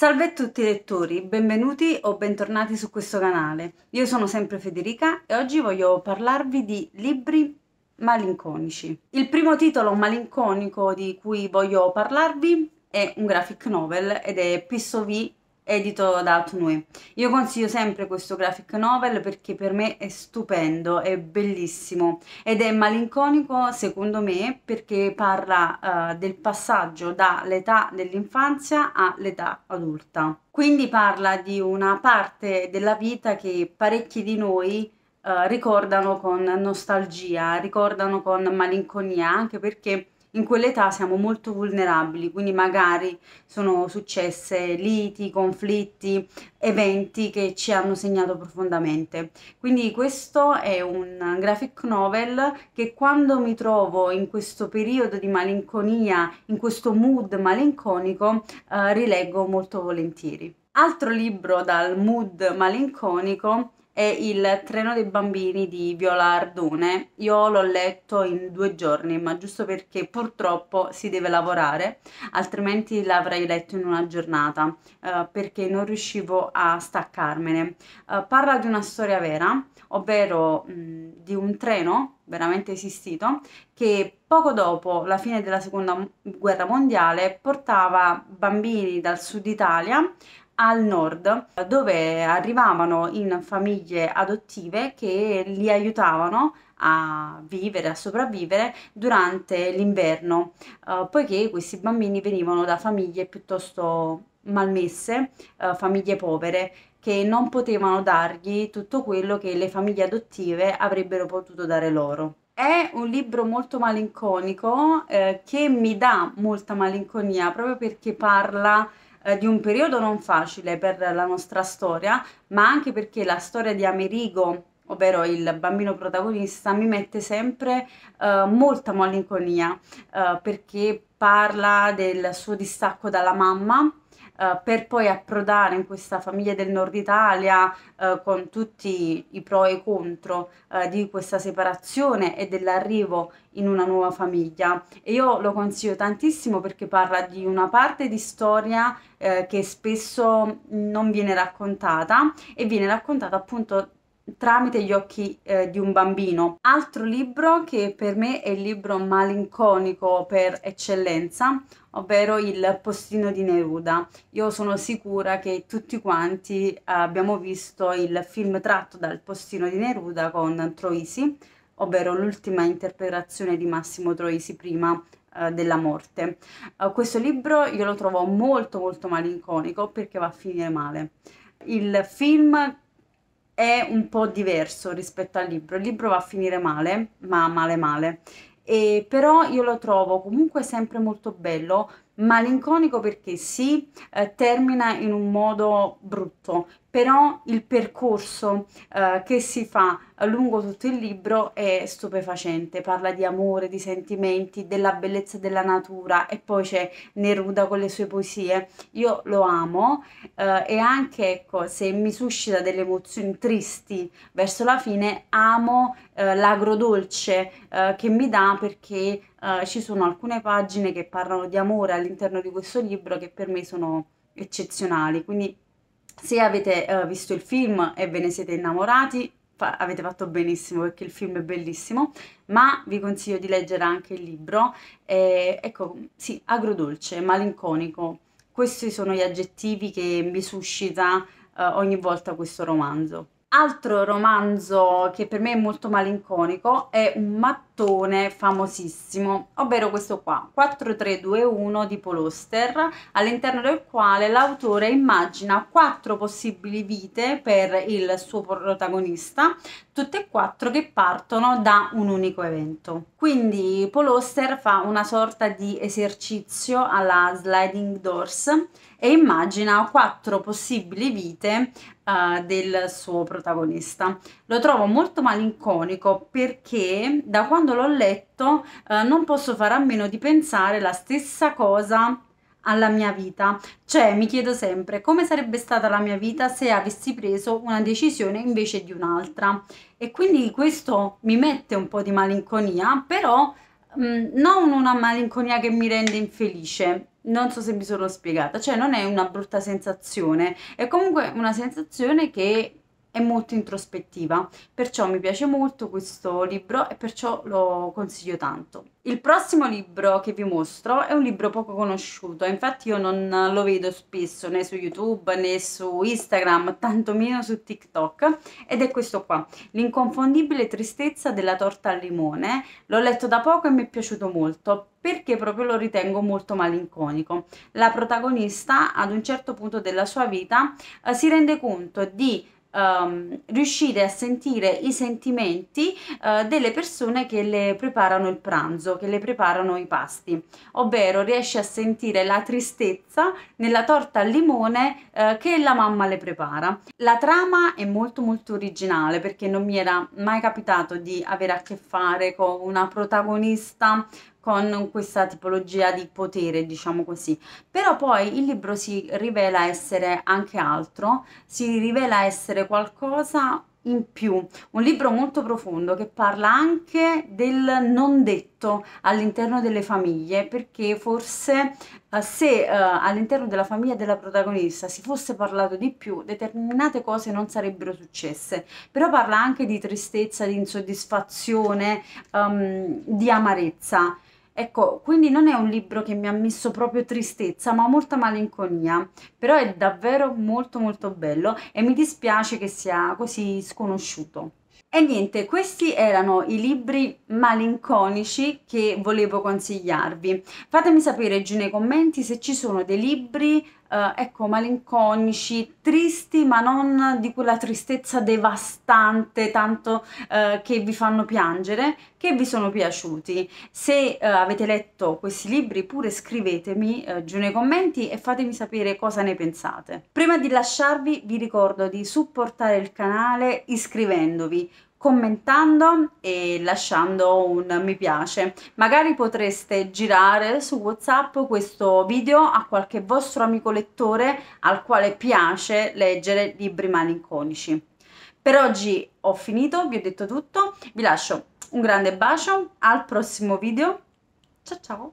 Salve a tutti i lettori, benvenuti o bentornati su questo canale. Io sono sempre Federica e oggi voglio parlarvi di libri malinconici. Il primo titolo malinconico di cui voglio parlarvi è un graphic novel ed è Pisso V edito da Outnue. Io consiglio sempre questo graphic novel perché per me è stupendo, è bellissimo ed è malinconico secondo me perché parla uh, del passaggio dall'età dell'infanzia all'età adulta. Quindi parla di una parte della vita che parecchi di noi uh, ricordano con nostalgia, ricordano con malinconia, anche perché in quell'età siamo molto vulnerabili, quindi magari sono successe liti, conflitti, eventi che ci hanno segnato profondamente. Quindi questo è un graphic novel che quando mi trovo in questo periodo di malinconia, in questo mood malinconico, eh, rileggo molto volentieri. Altro libro dal mood malinconico è il treno dei bambini di Viola Ardone. Io l'ho letto in due giorni, ma giusto perché purtroppo si deve lavorare, altrimenti l'avrei letto in una giornata eh, perché non riuscivo a staccarmene. Eh, parla di una storia vera, ovvero mh, di un treno veramente esistito che poco dopo la fine della seconda guerra mondiale portava bambini dal sud Italia al nord dove arrivavano in famiglie adottive che li aiutavano a vivere, a sopravvivere durante l'inverno, eh, poiché questi bambini venivano da famiglie piuttosto malmesse, eh, famiglie povere, che non potevano dargli tutto quello che le famiglie adottive avrebbero potuto dare loro. È un libro molto malinconico eh, che mi dà molta malinconia proprio perché parla eh, di un periodo non facile per la nostra storia, ma anche perché la storia di Amerigo ovvero il bambino protagonista, mi mette sempre eh, molta malinconia eh, perché parla del suo distacco dalla mamma, eh, per poi approdare in questa famiglia del nord Italia eh, con tutti i pro e i contro eh, di questa separazione e dell'arrivo in una nuova famiglia. E io lo consiglio tantissimo perché parla di una parte di storia eh, che spesso non viene raccontata e viene raccontata appunto tramite gli occhi eh, di un bambino. Altro libro che per me è il libro malinconico per eccellenza, ovvero il postino di Neruda. Io sono sicura che tutti quanti eh, abbiamo visto il film tratto dal postino di Neruda con Troisi, ovvero l'ultima interpretazione di Massimo Troisi prima eh, della morte. Eh, questo libro io lo trovo molto molto malinconico perché va a finire male. Il film è un po' diverso rispetto al libro. Il libro va a finire male, ma male male. E però io lo trovo comunque sempre molto bello, malinconico perché sì, eh, termina in un modo brutto, però il percorso eh, che si fa lungo tutto il libro è stupefacente, parla di amore, di sentimenti, della bellezza della natura e poi c'è Neruda con le sue poesie. Io lo amo eh, e anche ecco, se mi suscita delle emozioni tristi verso la fine, amo eh, l'agrodolce eh, che mi dà perché eh, ci sono alcune pagine che parlano di amore all'interno di questo libro che per me sono eccezionali. Quindi se avete eh, visto il film e ve ne siete innamorati, fa avete fatto benissimo perché il film è bellissimo, ma vi consiglio di leggere anche il libro. Eh, ecco, sì, agrodolce, malinconico. Questi sono gli aggettivi che mi suscita eh, ogni volta questo romanzo. Altro romanzo che per me è molto malinconico è un mattone famosissimo, ovvero questo qua, 4321 di Poloster, all'interno del quale l'autore immagina quattro possibili vite per il suo protagonista, tutte e quattro che partono da un unico evento. Quindi Poloster fa una sorta di esercizio alla sliding doors e immagina quattro possibili vite uh, del suo protagonista. Lo trovo molto malinconico perché da quando l'ho letto uh, non posso fare a meno di pensare la stessa cosa alla mia vita. Cioè, mi chiedo sempre come sarebbe stata la mia vita se avessi preso una decisione invece di un'altra. E quindi questo mi mette un po' di malinconia, però Mm, non una malinconia che mi rende infelice, non so se mi sono spiegata, cioè non è una brutta sensazione, è comunque una sensazione che è molto introspettiva, perciò mi piace molto questo libro e perciò lo consiglio tanto. Il prossimo libro che vi mostro è un libro poco conosciuto, infatti io non lo vedo spesso né su YouTube né su Instagram, tantomeno su TikTok, ed è questo qua, L'inconfondibile tristezza della torta al limone. L'ho letto da poco e mi è piaciuto molto, perché proprio lo ritengo molto malinconico. La protagonista ad un certo punto della sua vita eh, si rende conto di um, riuscire a sentire i sentimenti uh, delle persone che le preparano il pranzo, che le preparano i pasti, ovvero riesce a sentire la tristezza nella torta al limone uh, che la mamma le prepara. La trama è molto molto originale perché non mi era mai capitato di avere a che fare con una protagonista con questa tipologia di potere, diciamo così. Però poi il libro si rivela essere anche altro, si rivela essere qualcosa in più, un libro molto profondo che parla anche del non detto all'interno delle famiglie, perché forse eh, se eh, all'interno della famiglia della protagonista si fosse parlato di più, determinate cose non sarebbero successe, però parla anche di tristezza, di insoddisfazione, um, di amarezza. Ecco, quindi non è un libro che mi ha messo proprio tristezza, ma molta malinconia, però è davvero molto molto bello e mi dispiace che sia così sconosciuto. E niente, questi erano i libri malinconici che volevo consigliarvi. Fatemi sapere giù nei commenti se ci sono dei libri eh, ecco, malinconici, tristi, ma non di quella tristezza devastante tanto eh, che vi fanno piangere, che vi sono piaciuti. Se eh, avete letto questi libri, pure scrivetemi eh, giù nei commenti e fatemi sapere cosa ne pensate. Prima di lasciarvi vi ricordo di supportare il canale iscrivendovi commentando e lasciando un mi piace. Magari potreste girare su WhatsApp questo video a qualche vostro amico lettore al quale piace leggere libri malinconici. Per oggi ho finito, vi ho detto tutto, vi lascio un grande bacio, al prossimo video, ciao ciao!